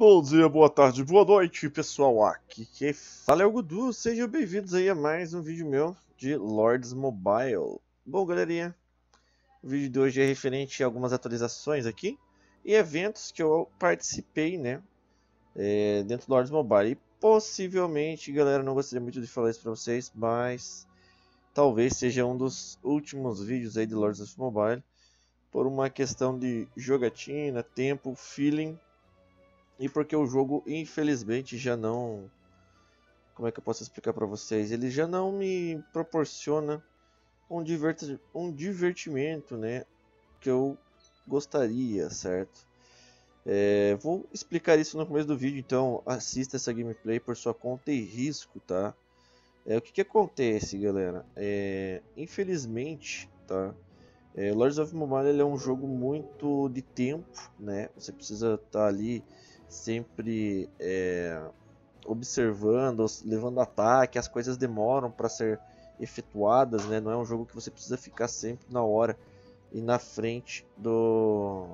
Bom dia, boa tarde, boa noite, pessoal. Aqui que fala é o Gudu. Sejam bem-vindos aí a mais um vídeo meu de Lords Mobile. Bom, galerinha, o vídeo de hoje é referente a algumas atualizações aqui e eventos que eu participei, né, é, dentro do Lords Mobile. E possivelmente, galera, não gostaria muito de falar isso pra vocês, mas talvez seja um dos últimos vídeos aí de Lords Mobile por uma questão de jogatina, tempo, feeling e porque o jogo, infelizmente, já não. Como é que eu posso explicar para vocês? Ele já não me proporciona um, divert... um divertimento, né? Que eu gostaria, certo? É, vou explicar isso no começo do vídeo, então assista essa gameplay por sua conta e risco, tá? É, o que, que acontece, galera? É, infelizmente, tá? É, Lords of Mobile é um jogo muito de tempo, né? Você precisa estar tá ali sempre é, observando, levando ataque, as coisas demoram para ser efetuadas, né? Não é um jogo que você precisa ficar sempre na hora e na frente do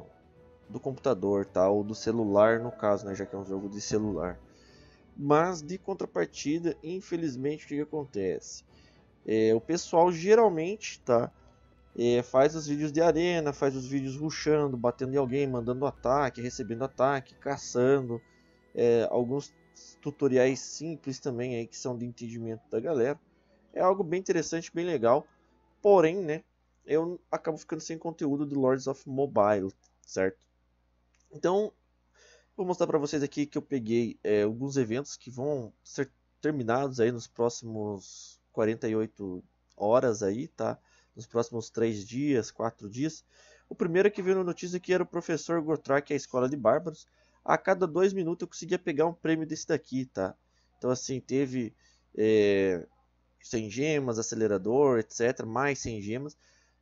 do computador, tá? Ou do celular no caso, né? Já que é um jogo de celular. Mas de contrapartida, infelizmente, o que acontece? É, o pessoal geralmente, tá? É, faz os vídeos de arena, faz os vídeos ruxando, batendo em alguém, mandando ataque, recebendo ataque, caçando. É, alguns tutoriais simples também aí que são de entendimento da galera. É algo bem interessante, bem legal. Porém, né, eu acabo ficando sem conteúdo do Lords of Mobile, certo? Então, vou mostrar para vocês aqui que eu peguei é, alguns eventos que vão ser terminados aí nos próximos 48 horas aí, tá? nos próximos três dias, quatro dias. O primeiro que veio na notícia que era o professor Gottreich, a escola de bárbaros. A cada dois minutos eu conseguia pegar um prêmio desse daqui, tá? Então, assim, teve é, 100 gemas, acelerador, etc. Mais 100 gemas,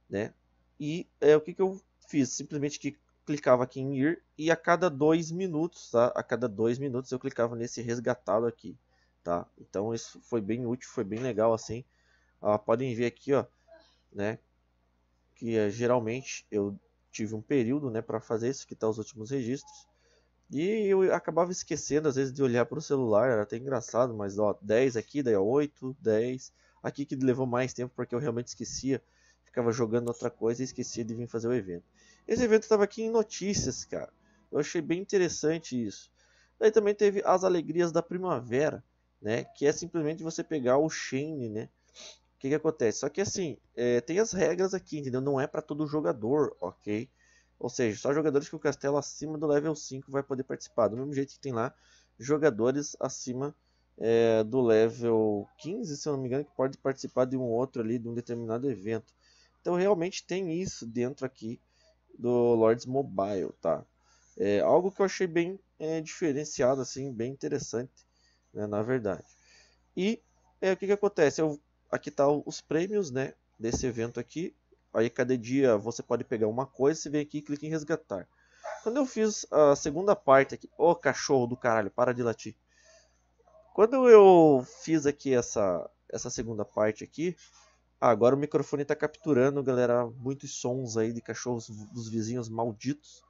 né? E é, o que, que eu fiz? Simplesmente que clicava aqui em ir e a cada dois minutos, tá? A cada dois minutos eu clicava nesse resgatado aqui, tá? Então isso foi bem útil, foi bem legal assim. Ah, podem ver aqui, ó né? Que é, geralmente eu tive um período, né, para fazer isso, que tá os últimos registros. E eu acabava esquecendo, às vezes, de olhar para o celular, era até engraçado, mas ó, 10 aqui, daí 8, 10. Aqui que levou mais tempo porque eu realmente esquecia, ficava jogando outra coisa e esquecia de vir fazer o evento. Esse evento estava aqui em notícias, cara. Eu achei bem interessante isso. Daí também teve As Alegrias da Primavera, né? Que é simplesmente você pegar o Shane, né? que, que acontece? Só que assim, é, tem as regras aqui, entendeu? Não é para todo jogador, ok? Ou seja, só jogadores com castelo acima do level 5 vai poder participar. Do mesmo jeito que tem lá jogadores acima é, do level 15, se eu não me engano, que pode participar de um outro ali, de um determinado evento. Então realmente tem isso dentro aqui do Lords Mobile, tá? É algo que eu achei bem é, diferenciado, assim, bem interessante, né, na verdade. E é, o que, que acontece? Eu aqui tá os prêmios, né, desse evento aqui. Aí cada dia você pode pegar uma coisa, você vem aqui e clica em resgatar. Quando eu fiz a segunda parte aqui, ô oh, cachorro do caralho, para de latir. Quando eu fiz aqui essa essa segunda parte aqui, ah, agora o microfone está capturando, galera, muitos sons aí de cachorros dos vizinhos malditos,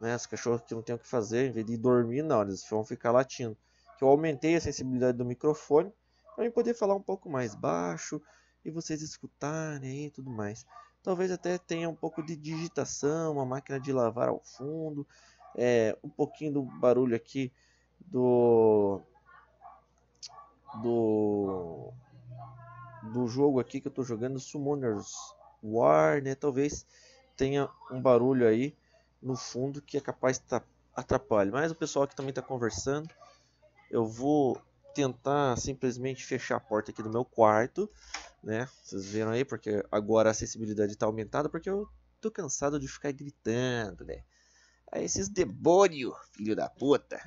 né? Os cachorros que não tem o que fazer, em vez de dormir, não, eles vão ficar latindo. Eu aumentei a sensibilidade do microfone para mim poder falar um pouco mais baixo e vocês escutarem e tudo mais. Talvez até tenha um pouco de digitação, uma máquina de lavar ao fundo, é, um pouquinho do barulho aqui do do do jogo aqui que eu estou jogando Summoners War, né? Talvez tenha um barulho aí no fundo que é capaz de atrapalhar. Mas o pessoal que também está conversando, eu vou tentar simplesmente fechar a porta aqui do meu quarto, né? Vocês viram aí, porque agora a acessibilidade está aumentada, porque eu tô cansado de ficar gritando, né? A esses demônio, filho da puta.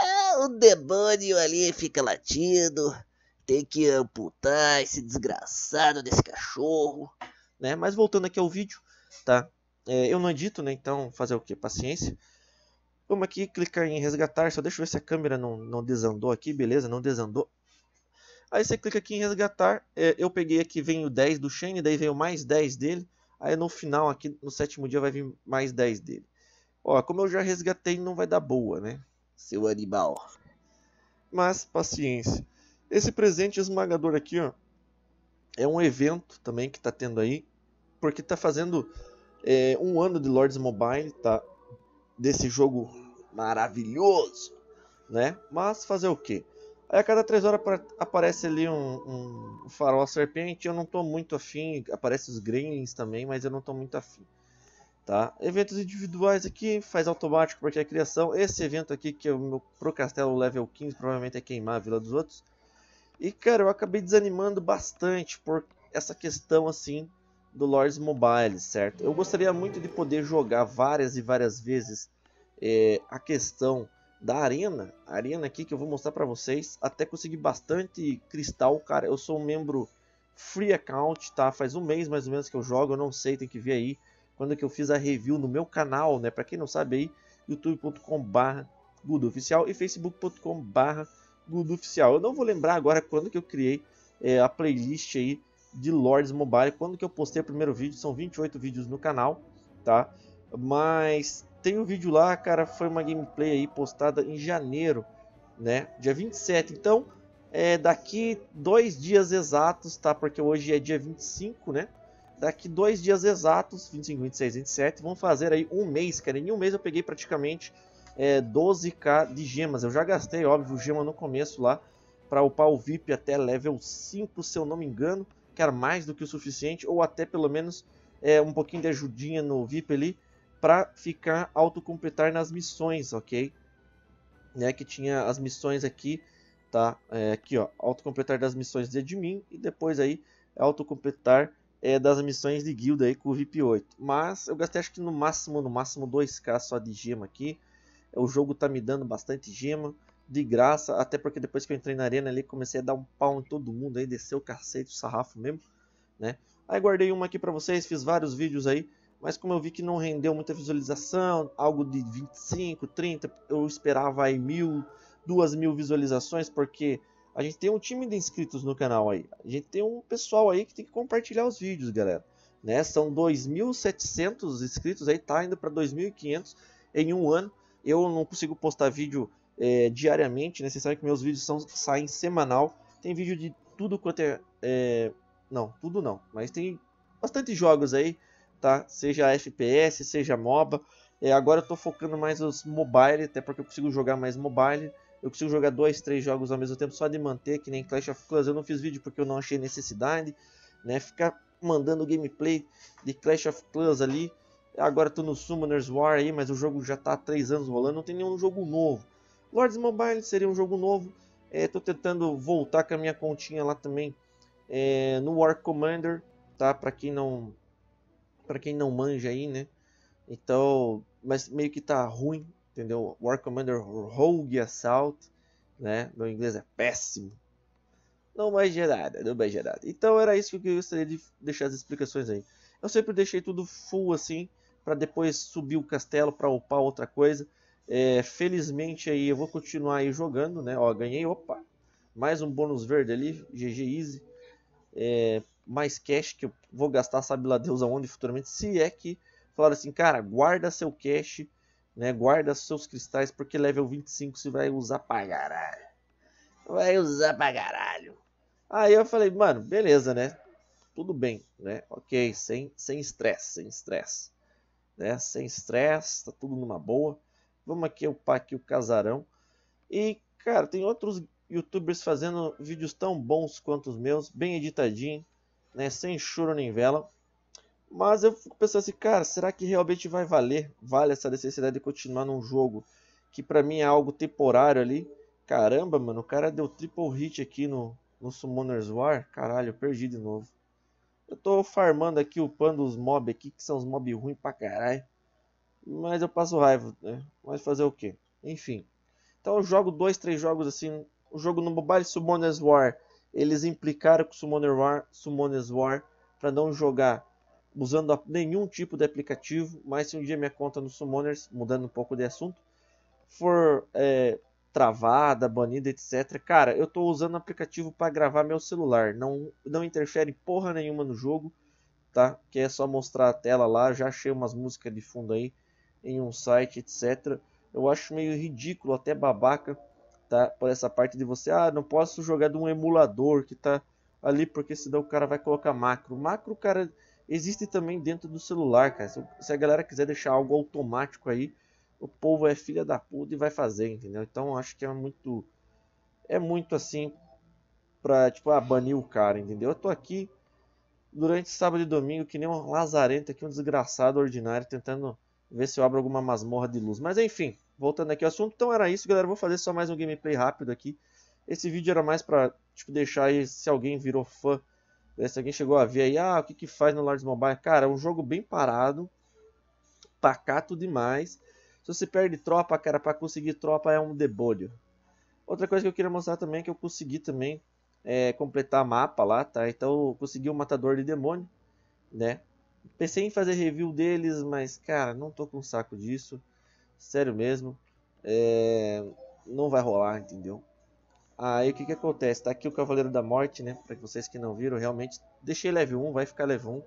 Ah, o demônio ali fica latindo, tem que amputar esse desgraçado desse cachorro, né? Mas voltando aqui ao vídeo, tá? É, eu não edito, né? Então fazer o que? Paciência. Vamos aqui clicar em resgatar, só deixa eu ver se a câmera não, não desandou aqui, beleza, não desandou. Aí você clica aqui em resgatar, é, eu peguei aqui, vem o 10 do Shane, daí vem o mais 10 dele. Aí no final aqui, no sétimo dia vai vir mais 10 dele. Ó, como eu já resgatei, não vai dar boa, né? Seu animal. Mas, paciência. Esse presente esmagador aqui, ó, é um evento também que tá tendo aí, porque tá fazendo é, um ano de Lords Mobile, tá? desse jogo maravilhoso, né? Mas fazer o quê? Aí a cada três horas aparece ali um, um farol serpente, eu não tô muito afim, aparece os gremlins também, mas eu não tô muito afim. Tá? Eventos individuais aqui, faz automático porque é criação. Esse evento aqui, que é o meu pro castelo level 15, provavelmente é queimar a vila dos outros. E cara, eu acabei desanimando bastante por essa questão assim do Lords Mobile, certo? Eu gostaria muito de poder jogar várias e várias vezes é, a questão da arena, a arena aqui que eu vou mostrar para vocês, até conseguir bastante cristal, cara, eu sou um membro free account, tá? Faz um mês mais ou menos que eu jogo, eu não sei, tem que ver aí quando que eu fiz a review no meu canal, né? Para quem não sabe aí, youtube.com/barra oficial e facebook.com/barra oficial. Eu não vou lembrar agora quando que eu criei é, a playlist aí de Lords Mobile. Quando que eu postei o primeiro vídeo, são 28 vídeos no canal, tá? Mas tem um vídeo lá, cara, foi uma gameplay aí postada em janeiro, né? Dia 27. Então, é, daqui dois dias exatos, tá? Porque hoje é dia 25, né? Daqui dois dias exatos, 25, 26, 27, vão fazer aí um mês, cara. Em um mês eu peguei praticamente é, 12k de gemas. Eu já gastei, óbvio, gema no começo lá para upar o VIP até level 5, se eu não me engano quer mais do que o suficiente, ou até pelo menos é, um pouquinho de ajudinha no VIP ali, para ficar autocompletar nas missões, ok? Né, que tinha as missões aqui, tá? É, aqui, ó, autocompletar das missões de admin e depois aí autocompletar é, das missões de guilda aí com o VIP 8. Mas eu gastei acho que no máximo, no máximo 2k só de gema aqui. O jogo tá me dando bastante gema de graça, até porque depois que eu entrei na arena ali, comecei a dar um pau em todo mundo, aí desceu o cacete, o sarrafo mesmo, né? Aí guardei uma aqui para vocês, fiz vários vídeos aí, mas como eu vi que não rendeu muita visualização, algo de 25, 30, eu esperava aí mil, duas mil visualizações, porque a gente tem um time de inscritos no canal aí, a gente tem um pessoal aí que tem que compartilhar os vídeos, galera. Né? São 2.700 inscritos aí, tá indo para 2.500 em um ano. Eu não consigo postar vídeo é, diariamente, né? Você sabe que meus vídeos são, saem semanal. Tem vídeo de tudo quanto é, é, Não, tudo não. Mas tem bastante jogos aí, tá? Seja FPS, seja MOBA. É, agora eu tô focando mais nos mobile, até porque eu consigo jogar mais mobile. Eu consigo jogar dois, três jogos ao mesmo tempo só de manter, que nem Clash of Clans. Eu não fiz vídeo porque eu não achei necessidade, né? Ficar mandando gameplay de Clash of Clans ali. Agora tô no Summoners War aí, mas o jogo já tá há 3 anos rolando, não tem nenhum jogo novo. Lords Mobile seria um jogo novo. Estou é, tentando voltar com a minha continha lá também é, no War Commander, tá? Para quem não para quem não manja aí, né? Então, mas meio que tá ruim, entendeu? War Commander Rogue Assault, né? Meu inglês é péssimo. Não mais nada, não mais nada. Então era isso que eu gostaria de deixar as explicações aí. Eu sempre deixei tudo full assim, para depois subir o castelo para upar outra coisa. É, felizmente aí eu vou continuar aí jogando, né? Ó, ganhei, opa, mais um bônus verde ali, GG Easy. É, mais cash que eu vou gastar, sabe lá Deus aonde futuramente, se é que falaram assim, cara, guarda seu cash, né? Guarda seus cristais, porque level 25 você vai usar pra caralho. Vai usar pra caralho. Aí eu falei, mano, beleza, né? Tudo bem, né? Ok, sem estresse, sem estresse. Sem estresse, né? tá tudo numa boa. Vamos aqui upar aqui o casarão. E, cara, tem outros youtubers fazendo vídeos tão bons quanto os meus, bem editadinho, né, sem choro nem vela. Mas eu fico pensando assim, cara, será que realmente vai valer, vale essa necessidade de continuar num jogo que para mim é algo temporário ali? Caramba, mano, o cara deu triple hit aqui no, no Summoner's War. Caralho, eu perdi de novo. Eu tô farmando aqui, upando os mob aqui, que são os mob ruins pra caralho. Mas eu passo raiva, né? Mas fazer o quê? Enfim. Então eu jogo dois, três jogos assim. O jogo no mobile Summoners War. Eles implicaram com Summoners War, Summoners War para não jogar usando nenhum tipo de aplicativo. Mas se um dia minha conta no Summoners, mudando um pouco de assunto, for é, travada, banida, etc. Cara, eu estou usando aplicativo para gravar meu celular. Não, não interfere porra nenhuma no jogo, tá? Que é só mostrar a tela lá. Já achei umas músicas de fundo aí em um site, etc. Eu acho meio ridículo, até babaca, tá? Por essa parte de você, ah, não posso jogar de um emulador que tá ali, porque senão o cara vai colocar macro. Macro, cara, existe também dentro do celular, cara. Se a galera quiser deixar algo automático aí, o povo é filha da puta e vai fazer, entendeu? Então acho que é muito. É muito assim pra, tipo, ah, banir o cara, entendeu? Eu tô aqui durante sábado e domingo, que nem um lazarento aqui, um desgraçado ordinário, tentando Ver se eu abro alguma masmorra de luz. Mas enfim, voltando aqui ao assunto. Então era isso, galera. Vou fazer só mais um gameplay rápido aqui. Esse vídeo era mais pra tipo, deixar aí se alguém virou fã. Né? Se alguém chegou a ver aí, ah, o que, que faz no Lords Mobile? Cara, é um jogo bem parado. Pacato demais. Se você perde tropa, cara, pra conseguir tropa é um debolho. Outra coisa que eu queria mostrar também é que eu consegui também é, completar mapa lá, tá? Então eu consegui um matador de demônio, né? Pensei em fazer review deles, mas cara, não tô com saco disso. Sério mesmo. É... Não vai rolar, entendeu? Aí o que que acontece? Tá aqui o Cavaleiro da Morte, né? Pra vocês que não viram, realmente deixei level 1, vai ficar level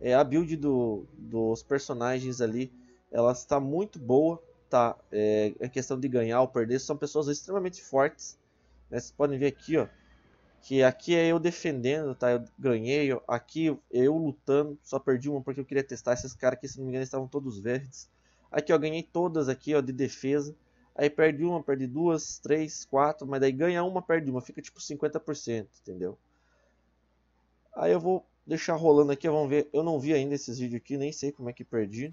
1. É, a build do, dos personagens ali, ela está muito boa, tá? É, a é questão de ganhar ou perder, são pessoas extremamente fortes. Né? Vocês podem ver aqui, ó que aqui é eu defendendo, tá? Eu ganhei, aqui eu lutando, só perdi uma porque eu queria testar esses caras que se não me engano, estavam todos verdes. Aqui, ó, ganhei todas aqui, ó, de defesa. Aí perde uma, perde duas, três, quatro, mas daí ganha uma, perde uma, fica tipo 50%, entendeu? Aí eu vou deixar rolando aqui, vamos ver, eu não vi ainda esses vídeos aqui, nem sei como é que perdi.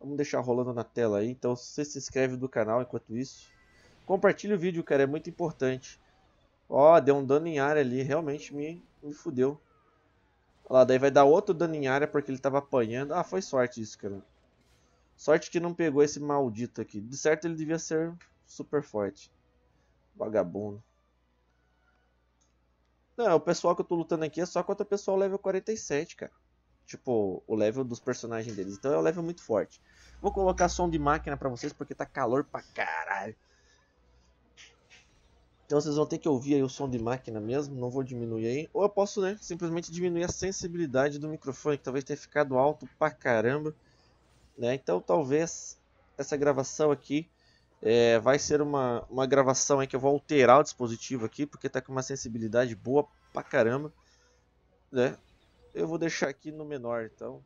Vamos deixar rolando na tela aí, então você se inscreve do canal enquanto isso. Compartilhe o vídeo, cara, é muito importante. Ó, deu um dano em área ali. Realmente me, me fudeu. Olha lá, daí vai dar outro dano em área porque ele tava apanhando. Ah, foi sorte isso, cara. Sorte que não pegou esse maldito aqui. De certo ele devia ser super forte. Vagabundo. Não, é o pessoal que eu tô lutando aqui é só contra o pessoal level 47, cara. Tipo, o level dos personagens deles. Então é um level muito forte. Vou colocar som de máquina pra vocês porque tá calor pra caralho. Então vocês vão ter que ouvir o som de máquina mesmo, não vou diminuir aí. Ou eu posso né, simplesmente diminuir a sensibilidade do microfone, que talvez tenha ficado alto pra caramba. Né? Então talvez essa gravação aqui é, vai ser uma, uma gravação aí que eu vou alterar o dispositivo aqui, porque tá com uma sensibilidade boa pra caramba. Né? Eu vou deixar aqui no menor, então.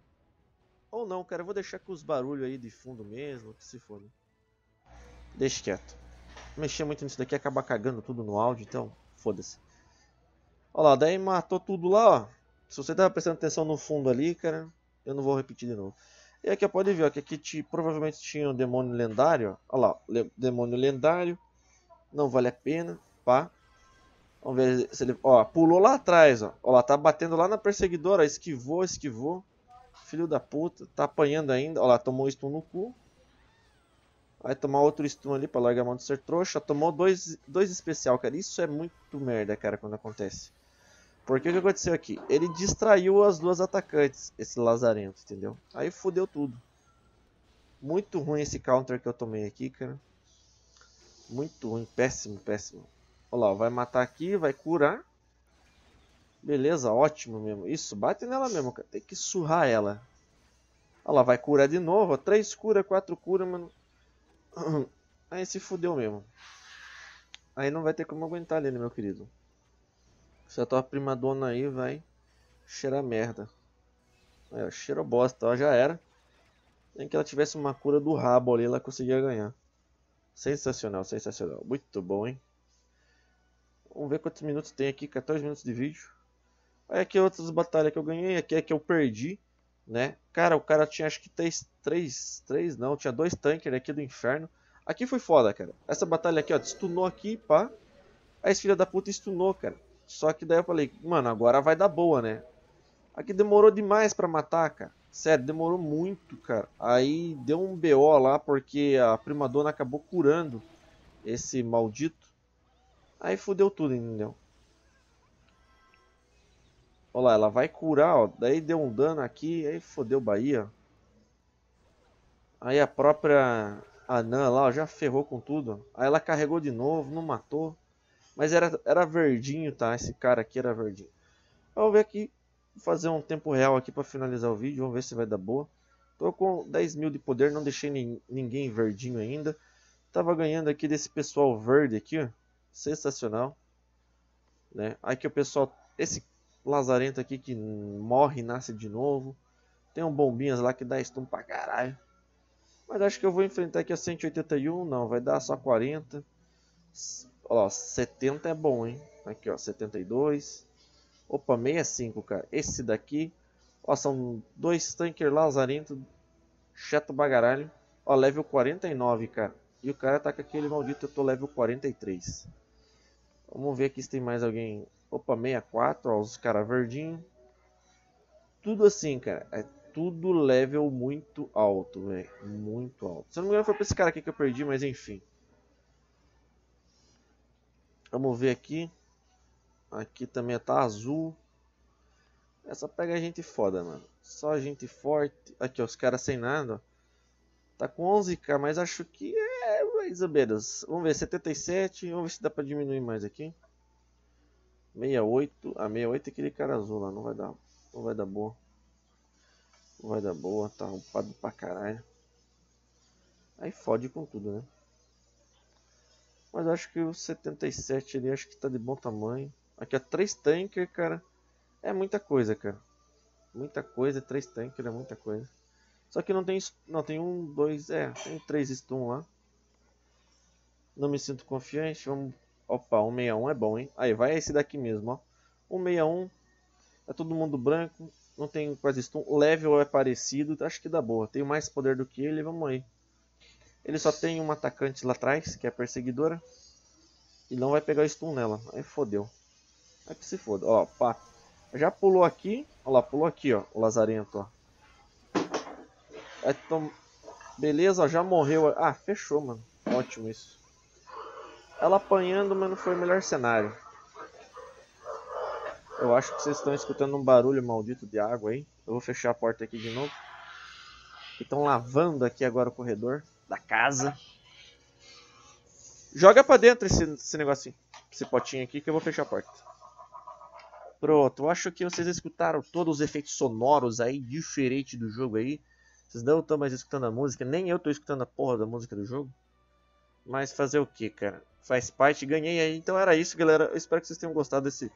Ou não, cara, eu vou deixar com os barulhos aí de fundo mesmo, que se for. Né? Deixa quieto mexer muito nisso daqui, acabar cagando tudo no áudio, então foda-se. Olha lá, daí matou tudo lá, ó. Se você tava prestando atenção no fundo ali, cara, eu não vou repetir de novo. E aqui pode ver ó, que aqui te, provavelmente tinha um demônio lendário. Ó. Olha lá, le, demônio lendário. Não vale a pena. Pá. Vamos ver se ele. Ó, pulou lá atrás. Ó. ó lá, tá batendo lá na perseguidora. Esquivou, esquivou. Filho da puta. Tá apanhando ainda. Ó lá, tomou stun no cu. Vai tomar outro stun ali pra largar a mão de ser trouxa. Tomou dois, dois especial, cara. Isso é muito merda, cara, quando acontece. Porque o que aconteceu aqui? Ele distraiu as duas atacantes, esse lazarento, entendeu? Aí fodeu tudo. Muito ruim esse counter que eu tomei aqui, cara. Muito ruim, péssimo, péssimo. Olha lá, vai matar aqui, vai curar. Beleza, ótimo mesmo. Isso, bate nela mesmo, cara. Tem que surrar ela. Olha lá, vai curar de novo. Ó. Três cura, quatro cura, mano. Aí se fudeu mesmo. Aí não vai ter como aguentar ali, né, meu querido? Se a tua prima dona aí vai cheirar merda. Aí, ó, cheiro bosta, ó, já era. Nem que ela tivesse uma cura do rabo ali, ela conseguia ganhar. Sensacional, sensacional. Muito bom, hein? Vamos ver quantos minutos tem aqui. 14 minutos de vídeo. Aí aqui é outras batalhas que eu ganhei. Aqui é que eu perdi né? Cara, o cara tinha acho que três, três, três não, tinha dois tanques aqui do inferno. Aqui foi foda, cara. Essa batalha aqui, ó, stunou aqui, pá. Aí esse filho da puta estunou, cara. Só que daí eu falei, mano, agora vai dar boa, né? Aqui demorou demais pra matar, cara. Sério, demorou muito, cara. Aí deu um BO lá, porque a prima dona acabou curando esse maldito. Aí fudeu tudo, entendeu? Olha lá, ela vai curar, ó. Daí deu um dano aqui, aí fodeu Bahia. Aí a própria Anã lá, ó, já ferrou com tudo. Aí ela carregou de novo, não matou. Mas era, era verdinho, tá? Esse cara aqui era verdinho. Vamos vou ver aqui, fazer um tempo real aqui pra finalizar o vídeo. Vamos ver se vai dar boa. Tô com 10 mil de poder, não deixei ninguém verdinho ainda. Tava ganhando aqui desse pessoal verde aqui, ó. Sensacional. Né? Aqui o pessoal... Esse lazarento aqui que morre e nasce de novo. Tem um bombinhas lá que dá stun pra caralho. Mas acho que eu vou enfrentar aqui a 181, não, vai dar só 40. Ó, 70 é bom, hein? Aqui, ó, 72. Opa, 65, cara. Esse daqui, ó, são dois tanker lazarento, chato bagaralho. Ó, level 49, cara. E o cara tá com aquele maldito, eu tô level 43. Vamos ver aqui se tem mais alguém. Opa, 64, ó, os caras verdinho. Tudo assim, cara. É tudo level muito alto, velho. Muito alto. Se eu não me engano foi pra esse cara aqui que eu perdi, mas enfim. Vamos ver aqui. Aqui também tá azul. Essa é pega a gente foda, mano. Só gente forte. Aqui, ó, os caras sem nada. Ó. Tá com 11k, mas acho que é é, mais ou menos. Vamos ver, 77. Vamos ver se dá pra diminuir mais aqui. 68. A ah, 68 é aquele cara azul lá. Não vai dar. Não vai dar boa. Não vai dar boa. Tá upado pra caralho. Aí fode com tudo, né? Mas acho que o 77 ali acho que tá de bom tamanho. Aqui, ó, 3 tanker, cara. É muita coisa, cara. Muita coisa, 3 tanker é muita coisa. Só que não tem. Não, tem um, dois. É, tem três stun lá. Não me sinto confiante. Vamos... Opa, 161 é bom, hein? Aí, vai esse daqui mesmo, ó. 161. É tá todo mundo branco. Não tem quase stun. Level é parecido. Acho que dá boa. Tenho mais poder do que ele. Vamos aí. Ele só tem uma atacante lá atrás, que é a perseguidora. E não vai pegar stun nela. Aí fodeu. Aí que se foda. Ó, pá. Já pulou aqui. Ó lá, pulou aqui, ó. O lazarento, ó. Aí, tom... Beleza, ó, já morreu. Ah, fechou, mano. Ótimo isso. Ela apanhando, mas não foi o melhor cenário. Eu acho que vocês estão escutando um barulho maldito de água aí. Eu vou fechar a porta aqui de novo. Estão lavando aqui agora o corredor da casa. Joga pra dentro esse, esse negocinho. Esse potinho aqui que eu vou fechar a porta. Pronto, eu acho que vocês escutaram todos os efeitos sonoros aí, diferente do jogo aí. Vocês não estão mais escutando a música, nem eu estou escutando a porra da música do jogo. Mas fazer o que, cara? faz parte, ganhei aí. Então era isso, galera. Eu espero que vocês tenham gostado desse,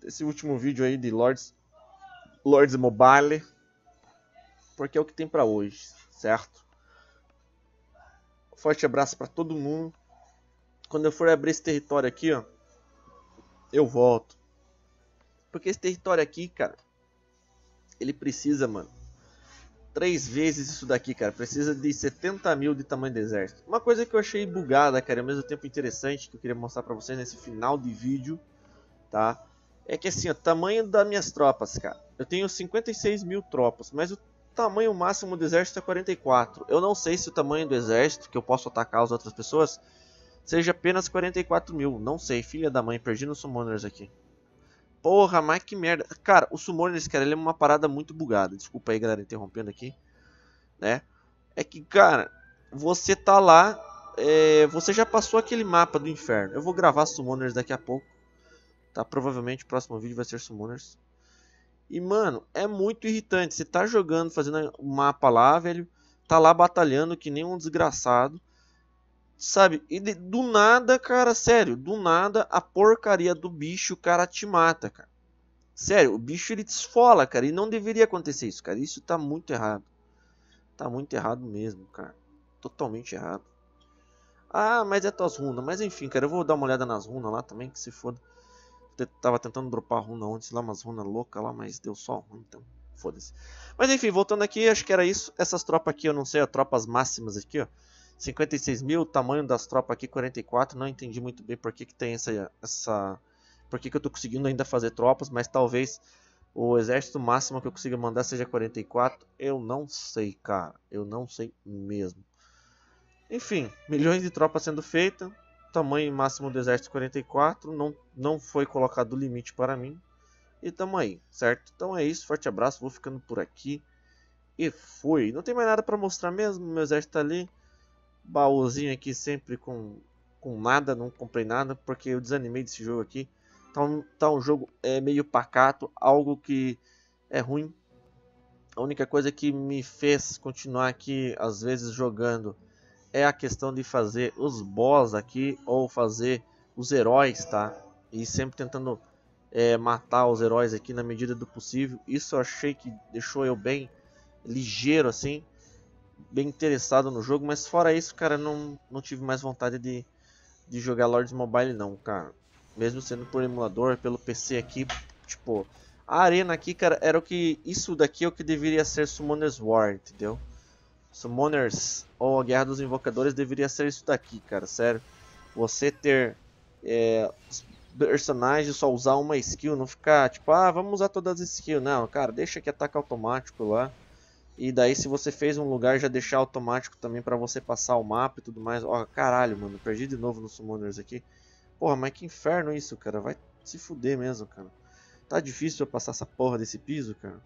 desse último vídeo aí de Lords, Lords Mobile. Porque é o que tem pra hoje, certo? Forte abraço pra todo mundo. Quando eu for abrir esse território aqui, ó, eu volto. Porque esse território aqui, cara, ele precisa, mano três vezes isso daqui, cara. Precisa de 70 mil de tamanho de exército. Uma coisa que eu achei bugada, cara, e ao mesmo tempo interessante, que eu queria mostrar pra vocês nesse final de vídeo, tá? É que assim, o tamanho das minhas tropas, cara. Eu tenho 56 mil tropas, mas o tamanho máximo do exército é 44. Eu não sei se o tamanho do exército, que eu posso atacar as outras pessoas, seja apenas 44 mil. Não sei, filha da mãe, perdi no Summoners aqui. Porra, mas que merda. Cara, o Summoners cara, ele é uma parada muito bugada. Desculpa aí, galera, interrompendo aqui. Né? É que, cara, você tá lá... É... você já passou aquele mapa do inferno. Eu vou gravar Summoners daqui a pouco. Tá? Provavelmente o próximo vídeo vai ser Summoners. E, mano, é muito irritante. Você tá jogando, fazendo o mapa lá, velho. Tá lá batalhando que nem um desgraçado. Sabe? E de, do nada, cara, sério, do nada a porcaria do bicho, cara, te mata, cara. Sério, o bicho ele desfola, cara. E não deveria acontecer isso, cara. Isso tá muito errado. Tá muito errado mesmo, cara. Totalmente errado. Ah, mas é tuas runas. Mas enfim, cara, eu vou dar uma olhada nas runas lá também, que se foda. tava tentando dropar runa antes lá, umas runas loucas lá, mas deu só ruim, então foda-se. Mas enfim, voltando aqui, acho que era isso. Essas tropas aqui, eu não sei, ó, tropas máximas aqui, ó. 56 mil, tamanho das tropas aqui 44, não entendi muito bem por que, que tem essa, essa... Por que, que eu tô conseguindo ainda fazer tropas, mas talvez o exército máximo que eu consiga mandar seja 44, eu não sei, cara, eu não sei mesmo. Enfim, milhões de tropas sendo feitas, tamanho máximo do exército 44, não, não foi colocado limite para mim. E tamo aí, certo? Então é isso, forte abraço, vou ficando por aqui. E fui. Não tem mais nada para mostrar mesmo, meu exército tá ali baúzinho aqui sempre com, com nada, não comprei nada, porque eu desanimei desse jogo aqui. Então tá um jogo é, meio pacato, algo que é ruim. A única coisa que me fez continuar aqui, às vezes, jogando é a questão de fazer os boss aqui ou fazer os heróis, tá? E sempre tentando é, matar os heróis aqui na medida do possível. Isso eu achei que deixou eu bem ligeiro assim bem interessado no jogo, mas fora isso, cara, não, não tive mais vontade de, de jogar Lords Mobile não, cara. Mesmo sendo por emulador, pelo PC aqui, tipo, a arena aqui, cara, era o que isso daqui é o que deveria ser Summoner's War, entendeu? Summoners ou a Guerra dos Invocadores deveria ser isso daqui, cara, sério. Você ter é, personagens só usar uma skill, não ficar tipo, ah, vamos usar todas as skills, não, cara, deixa que ataque automático lá. E daí se você fez um lugar, já deixar automático também para você passar o mapa e tudo mais. Ó, oh, caralho, mano, perdi de novo no Summoners aqui. Porra, mas que inferno isso, cara. Vai se fuder mesmo, cara. Tá difícil eu passar essa porra desse piso, cara.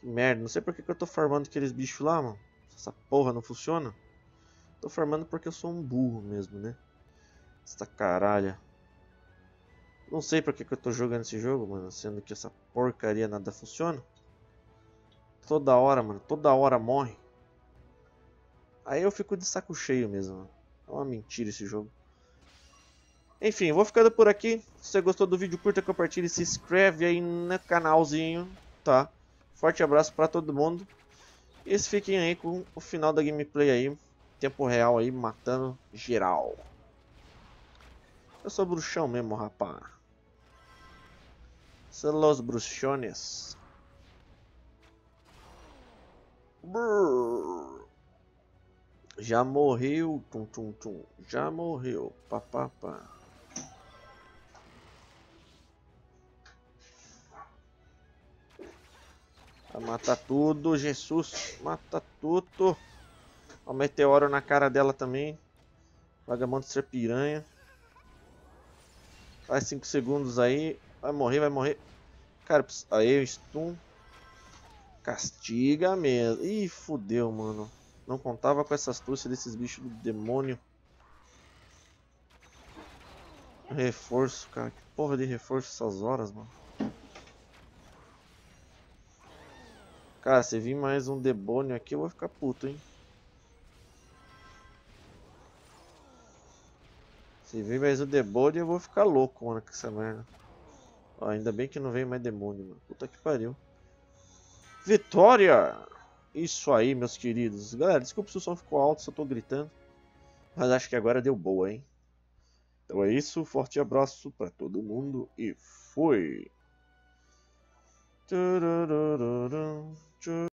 Que merda, não sei porque que eu tô farmando aqueles bichos lá, mano. Essa porra não funciona. Tô farmando porque eu sou um burro mesmo, né? Essa caralha. Não sei porque que eu tô jogando esse jogo, mano, sendo que essa porcaria nada funciona. Toda hora, mano. Toda hora morre. Aí eu fico de saco cheio mesmo. É uma mentira esse jogo. Enfim, vou ficando por aqui. Se você gostou do vídeo, curta, compartilhe, se inscreve aí no canalzinho, tá? Forte abraço pra todo mundo. E fiquem aí com o final da gameplay aí. Tempo real aí, matando geral. Eu sou bruxão mesmo, rapá. São los bruxones. Brrr. Já morreu, tum tum tum. Já morreu, papapá. Mata tudo, Jesus. Mata tudo. o meteoro na cara dela também. Vagabundo ser piranha. Faz 5 segundos aí. Vai morrer, vai morrer. Cara, aí, stun. Castiga mesmo. Ih, fudeu, mano. Não contava com essas astúcia desses bichos do demônio. Reforço, cara. Que porra de reforço essas horas, mano. Cara, se vir mais um demônio aqui, eu vou ficar puto, hein. Se vir mais um demônio, eu vou ficar louco, mano, com essa merda. Ó, ainda bem que não vem mais demônio, mano. Puta que pariu. Vitória! Isso aí, meus queridos. Galera, desculpa se o som ficou alto, se eu tô gritando. Mas acho que agora deu boa, hein? Então é isso, forte abraço para todo mundo e fui!